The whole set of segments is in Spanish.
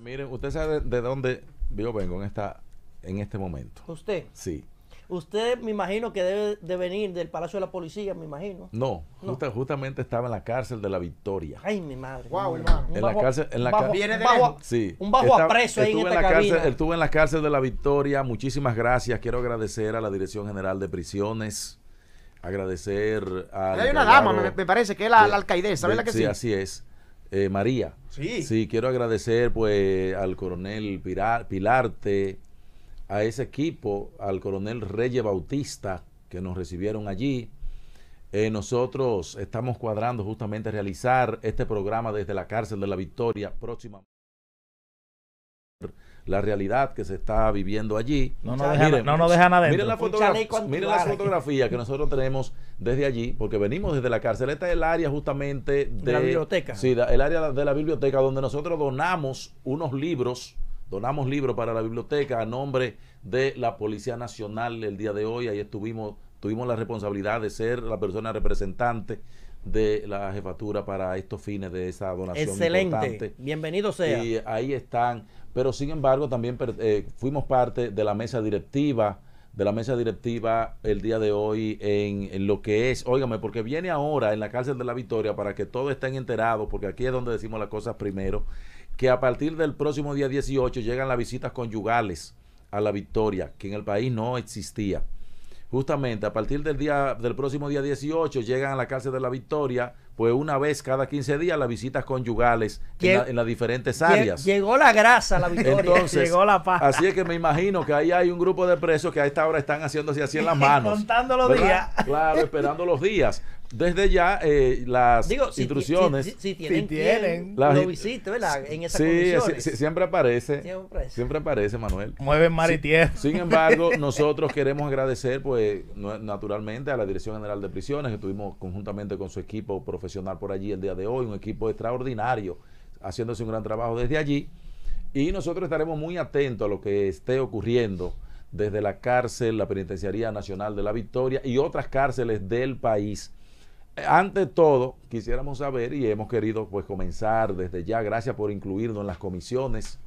Miren, usted sabe de dónde yo vengo en esta en este momento. ¿Usted? Sí. Usted me imagino que debe de venir del Palacio de la Policía, me imagino. No, usted justamente estaba en la cárcel de la Victoria. Ay, mi madre. Wow, hermano. En la cárcel, viene de Un bajo apreso ahí en, la Cárcel, estuve en la cárcel de la Victoria. Muchísimas gracias. Quiero agradecer a la Dirección General de Prisiones. Agradecer a. Hay una dama, me, parece que es la, de, la que Sí, así es eh, María. Sí. quiero agradecer pues al coronel Pilarte, a ese equipo, al coronel Reyes Bautista que nos recibieron allí. Eh, nosotros estamos cuadrando justamente realizar este programa desde la cárcel de la Victoria próxima la realidad que se está viviendo allí. No nos dejan no deja nada Miren la, miren la fotografía que nosotros tenemos desde allí, porque venimos desde la cárcel. Esta es el área justamente de la biblioteca. Sí, el área de la biblioteca donde nosotros donamos unos libros donamos libros para la biblioteca a nombre de la Policía Nacional el día de hoy. Ahí estuvimos tuvimos la responsabilidad de ser la persona representante de la jefatura para estos fines de esa donación. Excelente, importante. bienvenido sea. Y ahí están, pero sin embargo también eh, fuimos parte de la mesa directiva, de la mesa directiva el día de hoy en, en, lo que es, óigame, porque viene ahora en la cárcel de la Victoria para que todos estén enterados, porque aquí es donde decimos las cosas primero, que a partir del próximo día 18 llegan las visitas conyugales a la Victoria, que en el país no existía justamente a partir del día del próximo día 18 llegan a la cárcel de la Victoria, pues una vez cada 15 días las visitas conyugales en, las diferentes áreas. llegó la grasa la Victoria, llegó la paz. Así es que me imagino que ahí hay un grupo de presos que a esta hora están haciéndose así en las manos. Contando los días. Claro, esperando los días desde ya eh, las instrucciones. Si, tienen, lo En esas condiciones. siempre aparece. Siempre, siempre aparece, Manuel. Mueven mar y tierra. Sin embargo, nosotros queremos agradecer, pues, naturalmente a la Dirección General de Prisiones, que estuvimos conjuntamente con su equipo profesional por allí el día de hoy, un equipo extraordinario, haciéndose un gran trabajo desde allí. Y nosotros estaremos muy atentos a lo que esté ocurriendo desde la cárcel, la Penitenciaría Nacional de la Victoria y otras cárceles del país ante todo, quisiéramos saber y hemos querido pues comenzar desde ya, gracias por incluirnos en las comisiones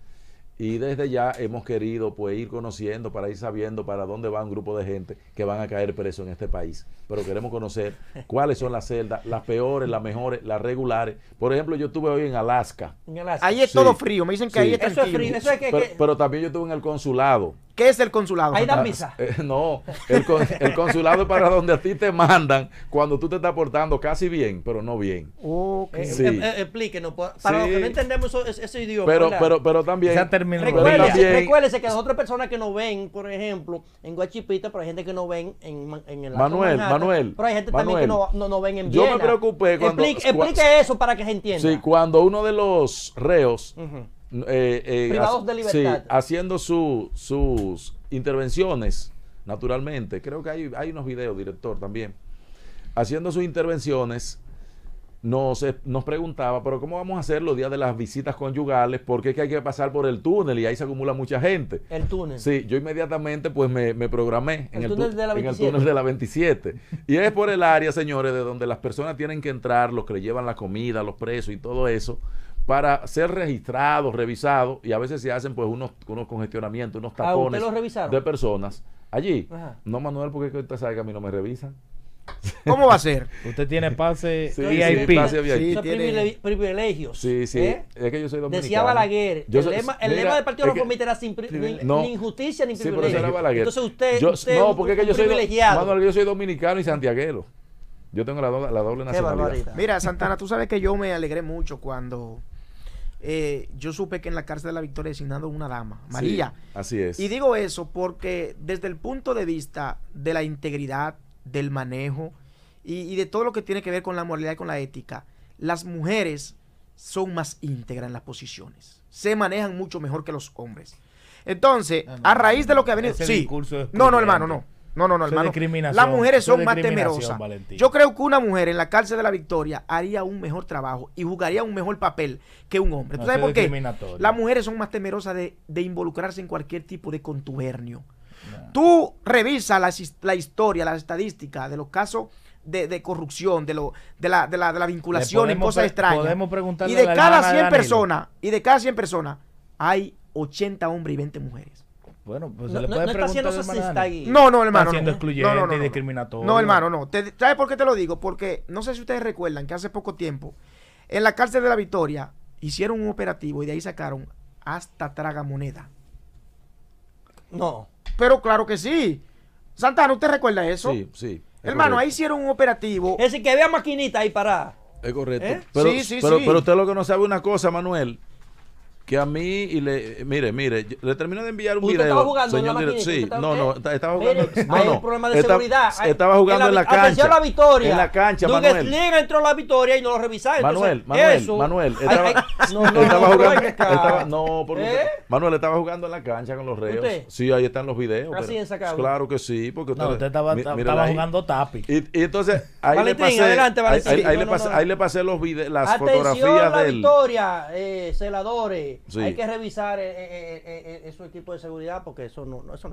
y desde ya hemos querido pues ir conociendo para ir sabiendo para dónde va un grupo de gente que van a caer preso en este país. Pero queremos conocer cuáles son las celdas, las peores, las mejores, las regulares. Por ejemplo, yo estuve hoy en Alaska. Ahí es todo frío, me dicen que ahí es, tranquilo. frío. pero, pero también yo estuve en el consulado. ¿Qué es el consulado? Ahí dan misa. Eh, no, el, consulado es para donde a ti te mandan cuando tú te estás portando casi bien, pero no bien. Ok, eh, eh, explíquenos, para los que no entendemos ese, idioma. Pero, pero, pero, también. Recuérdese, que las otras personas que nos ven, por ejemplo, en Guachipita, pero hay gente que no ven en, el. Manuel, Manuel. Pero hay gente también que no, no, ven en Viena. Yo me preocupé cuando. Explique, eso para que se entienda. Sí, cuando uno de los reos. Eh, eh, privados de libertad. haciendo sus intervenciones, naturalmente. Creo que hay, hay unos videos, director, también. Haciendo sus intervenciones, nos, nos preguntaba, pero ¿cómo vamos a hacer los días de las visitas conyugales? Porque es que hay que pasar por el túnel y ahí se acumula mucha gente. El túnel. Sí, yo inmediatamente pues me, programé en, el, en el túnel de la 27. Y es por el área, señores, de donde las personas tienen que entrar, los que le llevan la comida, los presos y todo eso para ser registrados, revisados, y a veces se hacen pues unos, unos congestionamientos, unos ah, tapones de personas allí. No, Manuel, porque usted sabe que a mí no me revisan. ¿Cómo va a ser? Usted tiene pase VIP. tiene... privilegios. Sí, sí. ¿eh? Es que yo soy dominicano. Decía Balaguer, el, lema, del Partido no era sin ni, injusticia ni privilegio. Entonces usted, yo, no, porque que yo soy privilegiado. yo soy dominicano y santiaguero. Yo tengo la la doble nacionalidad. Mira, Santana, tú sabes que yo me alegré mucho cuando eh, yo supe que en la cárcel de la Victoria designado una dama, María. así es. Y digo eso porque desde el punto de vista de la integridad, del manejo y, de todo lo que tiene que ver con la moralidad y con la ética, las mujeres son más íntegras en las posiciones. Se manejan mucho mejor que los hombres. Entonces, a raíz de lo que ha venido. Sí. no, no, hermano, no. No, no, no, hermano. Las mujeres son más temerosas. Yo creo que una mujer en la cárcel de la Victoria haría un mejor trabajo y jugaría un mejor papel que un hombre. ¿Tú sabes por qué? Las mujeres son más temerosas de, involucrarse en cualquier tipo de contubernio. Tú revisa la, historia, las estadísticas de los casos de, corrupción, de, la, vinculación y cosas extrañas. y de cada 100 personas, y de cada 100 personas, hay 80 hombres y 20 mujeres. Bueno, pues no, se le puede preguntar. está no, no, hermano. Está siendo excluyente no, y discriminatorio. No, hermano, no. ¿Sabes por qué te lo digo? Porque no sé si ustedes recuerdan que hace poco tiempo, en la cárcel de la Victoria, hicieron un operativo y de ahí sacaron hasta tragamoneda. No. Pero claro que sí. Santana, ¿usted recuerda eso? Sí, sí. hermano, ahí hicieron un operativo. Es decir, que había maquinita ahí para. Es correcto. ¿Eh? Pero, sí, sí, pero, sí. Pero usted lo que no sabe una cosa, Manuel que a mí y le mire mire le termino de enviar un ¿Usted video estaba jugando señor en la sí no no estaba jugando mire, hay un problema de seguridad estaba jugando en la, cancha en la cancha Manuel Liga entró la victoria y no lo revisaron Manuel Manuel Manuel estaba, no, no, jugando estaba, no porque Manuel estaba jugando en la cancha con los reos sí ahí están los videos claro que sí porque usted, estaba, estaba jugando tapi y, entonces ahí le pasé ahí, le pasé los videos las fotografías de la victoria eh, celadores hay que revisar ese su equipo de seguridad porque eso no, no eso